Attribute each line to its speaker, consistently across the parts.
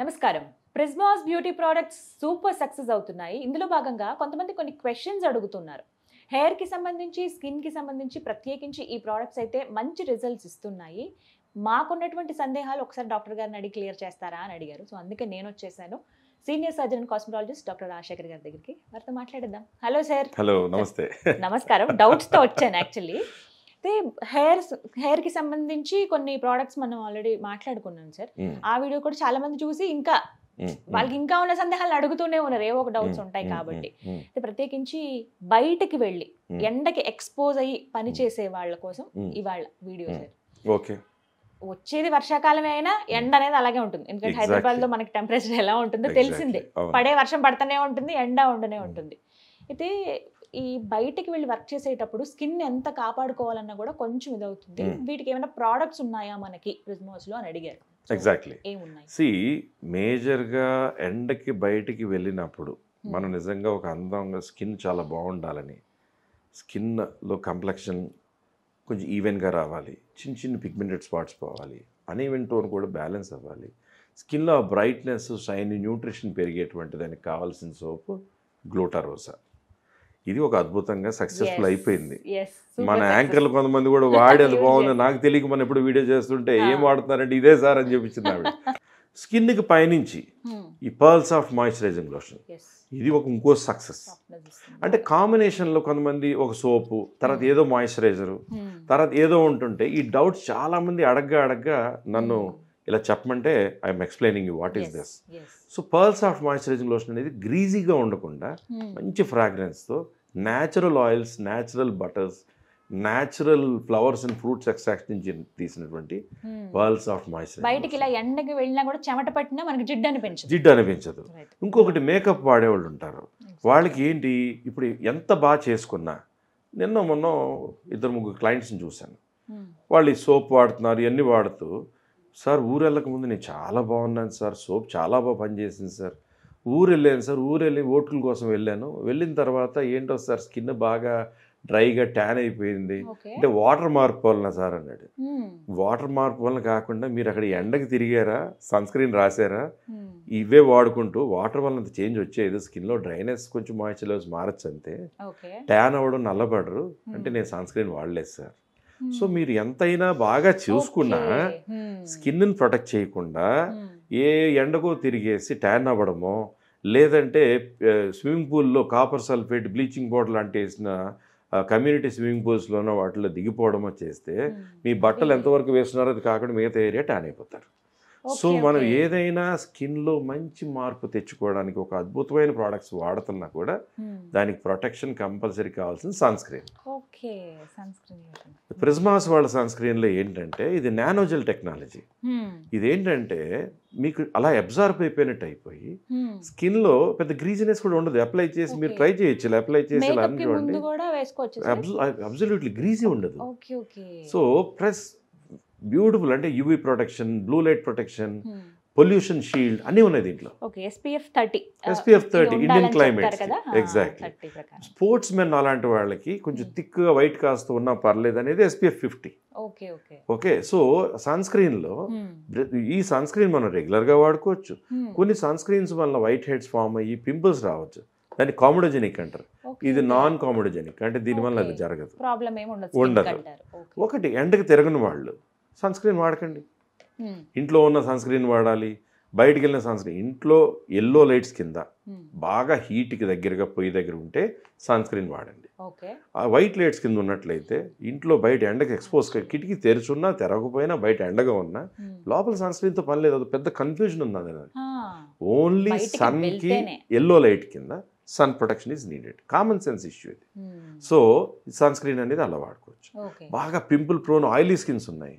Speaker 1: నమస్కారం Prismas beauty products super success అవుతున్నాయి ఇందులో భాగంగా కొంతమంది కొన్ని క్వశ్చన్స్ అడుగుతున్నారు హెయిర్కి సంబంధించి స్కిన్కి సంబంధించి ప్రత్యేకించి ఈ ప్రోడక్ట్స్ అయితే మంచి రిజల్ట్స్ ఇస్తున్నాయి మాకున్నటువంటి సందేహాలు ఒకసారి డాక్టర్ గారిని అడిగి క్లియర్ చేస్తారా అని అడిగారు సో అందుకే నేను వచ్చేసాను senior surgeon cosmetologist doctor Rajashekar గారి దగ్గరికి వారితో మాట్లాడేద్దాం హలో సార్
Speaker 2: హలో నమస్తే నమస్కారం డౌట్స్తో
Speaker 1: వచ్చాను యాక్చువల్లీ అయితే హెయిర్ హెయిర్ కి సంబంధించి కొన్ని ప్రోడక్ట్స్ మనం ఆల్రెడీ మాట్లాడుకున్నాం సార్ ఆ వీడియో కూడా చాలా మంది చూసి ఇంకా వాళ్ళకి ఇంకా ఉన్న సందేహాలు అడుగుతూనే ఉన్నారు ఏవో ఒక డౌట్స్ ఉంటాయి కాబట్టి ప్రత్యేకించి బయటకి వెళ్ళి ఎండకి ఎక్స్పోజ్ అయ్యి పనిచేసే వాళ్ళ కోసం ఇవాళ వీడియో సార్ ఓకే వచ్చేది వర్షాకాలమే అయినా ఎండ అనేది అలాగే ఉంటుంది ఎందుకంటే హైదరాబాద్ లో మనకి టెంపరేచర్ ఎలా ఉంటుందో తెలిసిందే పడే వర్షం పడుతూనే ఉంటుంది ఎండ ఉండనే ఉంటుంది అయితే ఈ బయటికి వెళ్ళి వర్క్ చేసేటప్పుడు స్కిన్ ఎంత కాపాడుకోవాలన్నా కూడా కొంచెం ఇదవుతుంది వీటికి ఏమైనా ప్రోడక్ట్స్ ఉన్నాయా మనకి ప్రిజ్మోస్లో అని అడిగారు
Speaker 2: ఎగ్జాక్ట్లీ సి మేజర్గా ఎండకి బయటికి వెళ్ళినప్పుడు మనం నిజంగా ఒక అందంగా స్కిన్ చాలా బాగుండాలని స్కిన్లో కంప్లెక్షన్ కొంచెం ఈవెన్గా రావాలి చిన్న చిన్న పిగ్మెంటెడ్ స్పాట్స్ పోవాలి అనీవెన్ టోన్ కూడా బ్యాలెన్స్ అవ్వాలి స్కిన్లో బ్రైట్నెస్ షైన్ న్యూట్రిషన్ పెరిగేటువంటి దానికి కావాల్సిన సోపు గ్లూటారోసా ఇది ఒక అద్భుతంగా సక్సెస్ఫుల్ అయిపోయింది మన యాంకర్లు కొంతమంది కూడా వాడి అది బాగుంది నాకు తెలియక మనం ఎప్పుడు వీడియో చేస్తుంటే ah. ఏం వాడుతున్నారంటే ఇదే సార్ అని చెప్పించింది స్కిన్కి పైనుంచి hmm. ఈ పర్ల్స్ ఆఫ్ మాయిశ్చరైజింగ్ లోషన్ ఇది ఒక ఇంకో సక్సెస్ అంటే కాంబినేషన్లో కొంతమంది ఒక సోపు తర్వాత hmm. ఏదో మాయిశ్చరైజరు hmm. తర్వాత ఏదో ఉంటుంటే ఈ డౌట్స్ చాలామంది అడగ్గా అడగ్గా నన్ను ఇలా చెప్పమంటే I'm explaining you what is this so pearls of moisturising lotion అనేది గ్రీజీగా ఉండకుండా hmm. మంచి ఫ్రాగ్రెన్స్తో natural oils natural butters natural flowers and fruits extract నుంచి తీసినటువంటి పర్ల్స్ ఆఫ్ మాయిశ్చర్ బయటకి
Speaker 1: ఇలా ఎండకి వెళ్ళినా కూడా చెమట పట్టినా మనకి జిడ్డు అనిపించదు
Speaker 2: జిడ్డు అనిపించదు ఇంకొకటి మేకప్ వాడేవాళ్ళు ఉంటారు వాళ్ళకి ఏంటి ఇప్పుడు ఎంత బాగా చేసుకున్నా నిన్న మొన్న ఇద్దరు ముగ్గురు క్లయింట్స్ని చూశాను hmm. వాళ్ళు ఈ సోప్ వాడుతున్నారు ఇవన్నీ వాడుతూ సార్ ఊరు వెళ్ళకముందు నేను చాలా బాగున్నాను సార్ సోప్ చాలా బాగా పనిచేసింది సార్ ఊరు వెళ్ళాను సార్ ఊరు వెళ్ళి ఓట్ల కోసం వెళ్ళాను వెళ్ళిన తర్వాత ఏంటో సార్ స్కిన్ బాగా డ్రైగా ట్యాన్ అయిపోయింది అంటే వాటర్ మార్పు వలన సార్ అన్నాడు వాటర్ మార్పు వలన కాకుండా మీరు అక్కడ ఎండకి తిరిగారా సన్ స్క్రీన్ రాసారా ఇవే వాడుకుంటూ వాటర్ వలన చేంజ్ వచ్చేది స్కిన్లో డ్రైనెస్ కొంచెం మార్చలేదు మారచ్చు అంతే ట్యాన్ అవ్వడం నల్లబడరు అంటే నేను సన్ స్క్రీన్ వాడలేదు సార్ సో hmm. మీరు ఎంతైనా బాగా చూసుకున్నా hmm. స్కిన్ని ప్రొటెక్ట్ చేయకుండా hmm. ఏ ఎండకో తిరిగేసి ట్యాన్ అవ్వడమో లేదంటే స్విమ్మింగ్ పూల్లో కాపర్ సల్ఫేట్ బ్లీచింగ్ పౌడర్ లాంటి వేసిన కమ్యూనిటీ స్విమ్మింగ్ పూల్స్లోనో వాటిలో దిగిపోవడమో చేస్తే మీ బట్టలు ఎంతవరకు వేస్తున్నారో అది కాకుండా మిగతా ఏరియా ట్యాన్ అయిపోతారు సో మనం ఏదైనా స్కిన్లో మంచి మార్పు తెచ్చుకోవడానికి ఒక అద్భుతమైన ప్రోడక్ట్స్ వాడుతున్నా కూడా దానికి ప్రొటెక్షన్ కంపల్సరీ కావాల్సిన సన్ స్క్రీన్ ప్రిజ్మాస్ వాళ్ళ సన్ స్క్రీన్లో ఏంటంటే ఇది నానోజెల్ టెక్నాలజీ ఇదేంటంటే మీకు అలా అబ్జార్బ్ అయిపోయినట్టు అయిపోయి స్కిన్ లో పెద్ద గ్రీజినెస్ కూడా ఉండదు అప్లై చేసి మీరు ట్రై చేయొచ్చు అప్లై చేసి అబ్జల్యూట్లీ గ్రీజీ ఉండదు సో ప్రెస్ బ్యూటిఫుల్ అంటే UV protection blue light protection hmm. Pollution shield అన్నీ ఉన్నాయి దీంట్లో
Speaker 1: SPF thirty Indian climate exactly
Speaker 2: sports men అలాంటి వాళ్ళకి కొంచెం థిక్గా hmm. వైట్ కాస్త ఉన్నా పర్లేదు అనేది SPF fifty okay so sun screen లో hmm. ఈ సన్ స్క్రీన్ మనం రెగ్యులర్ గా వాడుకోవచ్చు కొన్ని సన్ స్క్రీన్స్ వల్ల వైట్ హెడ్స్ ఫామ్ అయ్యి పింపుల్స్ రావచ్చు దాన్ని కామెడోజెనిక్ అంటారు ఇది నాన్ కామెడోజెనిక్ అంటే దీనివల్ల అది జరగదు ఉండదు ఒకటి ఎండకు తిరగని వాళ్ళు సన్ స్క్రీన్ వాడకండి ఇంట్లో ఉన్న సన్ స్క్రీన్ వాడాలి బయటికి వెళ్ళిన సన్ స్క్రీన్ ఇంట్లో ఎల్లో లైట్స్ కింద బాగా హీట్కి దగ్గరగా పొయ్యి దగ్గర ఉంటే సన్ స్క్రీన్ వాడండి ఆ వైట్ లైట్స్ కింద ఉన్నట్లయితే ఇంట్లో బయట ఎండకి ఎక్స్పోజ్ కిటికీ తెరుచున్నా తెరకపోయినా బయట ఎండగా ఉన్నా లోపల సన్ స్క్రీన్తో పని లేదు అది పెద్ద కన్ఫ్యూజన్ ఉంది అది ఓన్లీ సన్కి ఎల్లో లైట్ కింద sun protection is needed common sense issue ఇది సో సన్ స్క్రీన్ అనేది అలా వాడుకోవచ్చు బాగా పింపుల్ ప్రోన్ ఆయిలీ స్కిన్స్ ఉన్నాయి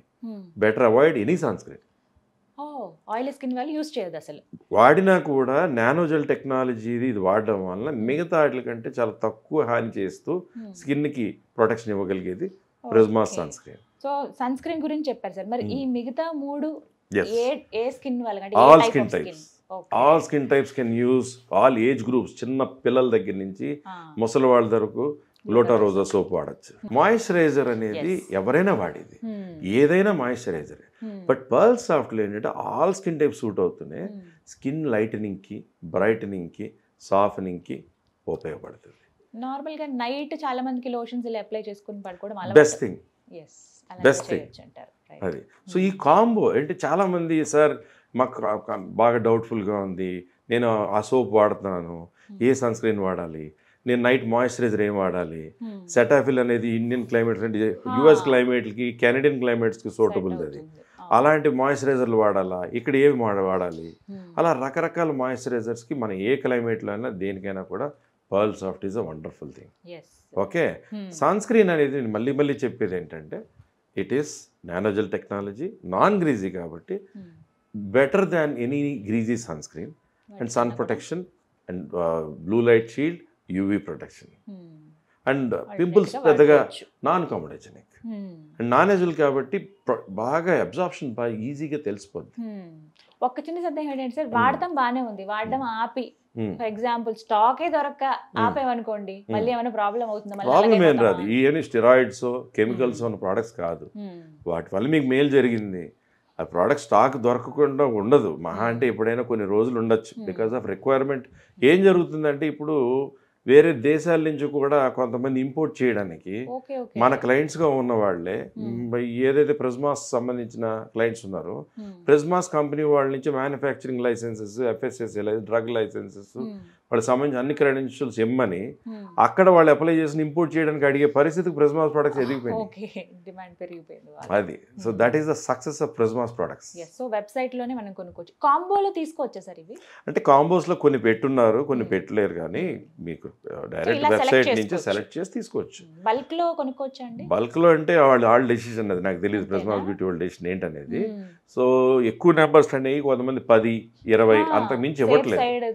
Speaker 2: better avoid any sunscreen
Speaker 1: skin use చేయదు అసలు
Speaker 2: వాడినా కూడా నానోజెల్ టెక్నాలజీది ఇది వాడడం వలన మిగతా వాటి కంటే చాలా తక్కువ హాని చేస్తూ స్కిన్ hmm. కి ప్రొటెక్షన్ ఇవ్వగలిగేది Prisma sun screen
Speaker 1: so sun screen గురించి చెప్పారు సార్ మరి ఈ hmm. మిగతా మూడు a skin all skin types
Speaker 2: all skin types can use all age groups చిన్న పిల్లల దగ్గర నుంచి ముసలి వాళ్ళ వరకు లోటా రోజా సోప్ వాడచ్చు hmm. మాయిశ్చరైజర్ అనేది ఎవరైనా వాడేది hmm. ఏదైనా మాయిశ్చరైజరే hmm. బట్ పర్ల్ సాఫ్ట్లు ఏంటంటే ఆల్ స్కిన్ టైప్ సూట్ అవుతున్నాయి స్కిన్ లైటనింగ్కి బ్రైటనింగ్కి సాఫ్ట్నింగ్కి ఉపయోగపడుతుంది
Speaker 1: నార్మల్గా నైట్ చాలా మందికి లోషన్స్ ఇలా అప్లై చేసుకుని పడుకోవడం బెస్ట్ థింగ్
Speaker 2: బెస్ట్ థింగ్ అది సో ఈ కాంబో అంటే చాలామంది సార్ మాకు బాగా డౌట్ఫుల్గా ఉంది నేను ఆ సోప్ వాడుతున్నాను ఏ సన్ స్క్రీన్ వాడాలి నేను నైట్ మాయిశ్చరైజర్ ఏం వాడాలి hmm. సెటాఫిల్ అనేది ఇండియన్ క్లైమేట్స్ అంటే యుఎస్ క్లైమేట్కి కెనడియన్ క్లైమేట్స్కి సూటబుల్ అది అలాంటి మాయిశ్చరైజర్లు వాడాలా ఇక్కడ ఏవి వాడాలి hmm. అలా రకరకాల మాయిశ్చరైజర్స్కి మనం ఏ క్లైమేట్లో అయినా దేనికైనా కూడా pearl soft is a wonderful thing okay hmm. Sunscreen screen అనేది నేను మళ్ళీ మళ్ళీ చెప్పేది ఏంటంటే it is nanogel technology non greasy కాబట్టి better than any greasy sunscreen screen and sun protection and blue light shield UV protection and pimples పెద్దగా non comedogenic and non ఎజుల్ కాబట్టి బాగా అబ్జార్ప్షన్ బాగా ఈజీగా తెలిసిపోద్ది
Speaker 1: hmm. ఒక్క చిన్న సందేహం ఏంటంటే సార్ వాడటం బాగానే ఉంది వాడడం hmm. ఆపి ఫర్ ఎగ్జాంపుల్ స్టాకే దొరక్క hmm. ఆపేమనుకోండి మళ్ళీ ఏమైనా ప్రాబ్లం అవుతుందా ప్రాబ్లం ఏం
Speaker 2: రాదు ఇవన్నీ స్టెరాయిడ్స్ కెమికల్స్ అన్న ప్రోడక్ట్స్ కాదు వాటి వల్ల మీకు మేలు జరిగింది ఆ ప్రోడక్ట్ స్టాక్ దొరకకుండా ఉండదు మహా అంటే ఎప్పుడైనా కొన్ని రోజులు ఉండొచ్చు బికాస్ ఆఫ్ రిక్వైర్మెంట్ ఏం జరుగుతుందంటే ఇప్పుడు వేరే దేశాల నుంచి కూడా కొంతమంది ఇంపోర్ట్ చేయడానికి మన క్లయింట్స్గా ఉన్న వాళ్ళే ఏదైతే ప్రిజ్మాస్ సంబంధించిన క్లయింట్స్ ఉన్నారో ప్రిజ్మాస్ కంపెనీ వాళ్ళ నుంచి manufacturing licences FSSA drug licences వాళ్ళకి సంబంధించి అన్ని క్రెడెన్షియల్స్ ఇమ్మని hmm. అక్కడ వాళ్ళు అప్లై చేసి ఇంపోర్ట్ చేయడానికి అడిగే పరిస్థితికి ప్రెజ్మాస్ ప్రొడక్ట్స్ ఎదిగిపోయింది అది so that is the success of Prismas products
Speaker 1: so website లోనే మనం కొనుక్కోవచ్చు కాంబోలో తీసుకోవచ్చా సార్ ఇవి
Speaker 2: అంటే కాంబోస్ లో కొన్ని పెట్టున్నారు కొన్ని hmm. పెట్టలేరు కానీ hmm. మీకు డైరెక్ట్ uh, వెబ్సైట్ నుంచి సెలెక్ట్ చేసి తీసుకోవచ్చు
Speaker 1: బల్క్ లో కొనుక్కోవచ్చు అండి
Speaker 2: బల్క్ లో అంటే వాళ్ళు వాళ్ళ డెసిషన్ అది నాకు తెలియదు ప్రెజ్మాస్ బ్యూటీ వాళ్ళ డెసిషన్ ఏంటనేది సో ఎక్కువ నెంబర్స్ అనేవి కొంతమంది పది ఇరవై అంతకు మించి ఇవ్వట్లేదు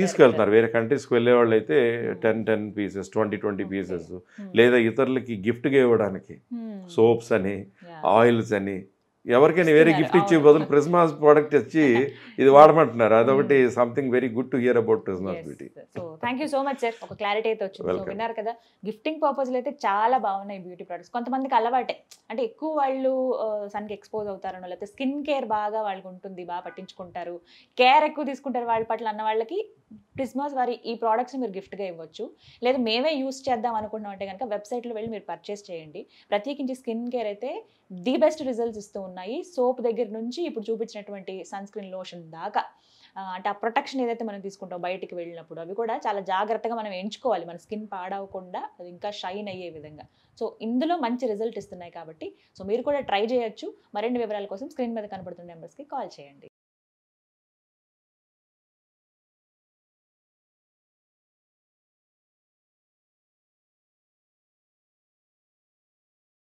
Speaker 2: తీసుకు uh, తీసుకెళ్తున్నారు వేరే కంట్రీస్కి వెళ్ళే వాళ్ళు అయితే ten ten pieces twenty twenty pieces లేదా ఇతరులకి గిఫ్ట్గా ఇవ్వడానికి hmm. సోప్స్ అని ఆయిల్స్ అని ఎవరికైనా వేరే గిఫ్ట్ ఇచ్చే బదులు ప్రిజ్మాస్ ప్రోడక్ట్ వచ్చి ఇది వాడమంటున్నారు అదొకటి something very good to hear about Prismas beauty
Speaker 1: so thank you so much sir ఒక క్లారిటీ అయితే వచ్చింది విన్నారు కదా గిఫ్టింగ్ పర్పస్లో అయితే చాలా బాగున్నాయి బ్యూటీ ప్రొడక్ట్స్ కొంతమందికి అలవాటే అంటే ఎక్కువ వాళ్ళు సన్కి ఎక్స్పోజ్ అవుతారనో లేకపోతే స్కిన్ కేర్ బాగా వాళ్ళకి ఉంటుంది బాగా పట్టించుకుంటారు కేర్ ఎక్కువ తీసుకుంటారు వాళ్ళ పట్ల అన్న వాళ్ళకి క్రిస్మస్ వారి ఈ ప్రోడక్ట్స్ మీరు గిఫ్ట్గా ఇవ్వచ్చు లేదా మేమే యూస్ చేద్దాం అనుకున్నాం అంటే కనుక వెబ్సైట్లో వెళ్ళి మీరు పర్చేస్ చేయండి ప్రత్యేకించి స్కిన్ కేర్ అయితే ది బెస్ట్ రిజల్ట్స్ ఇస్తూ ఉన్నాయి సోప్ దగ్గర నుంచి ఇప్పుడు చూపించినటువంటి సన్ స్క్రీన్ లోషన్ దాకా అంటే ఆ ప్రొటెక్షన్ ఏదైతే మనం తీసుకుంటాం బయటికి వెళ్ళినప్పుడు అవి కూడా చాలా జాగ్రత్తగా మనం ఎంచుకోవాలి మన స్కిన్ పాడవకుండా అది ఇంకా షైన్ అయ్యే విధంగా సో ఇందులో మంచి రిజల్ట్ ఇస్తున్నాయి కాబట్టి సో మీరు కూడా ట్రై చేయొచ్చు మరిన్ని వివరాల కోసం స్క్రీన్ మీద కనబడుతున్న నెంబర్స్కి కాల్ చేయండి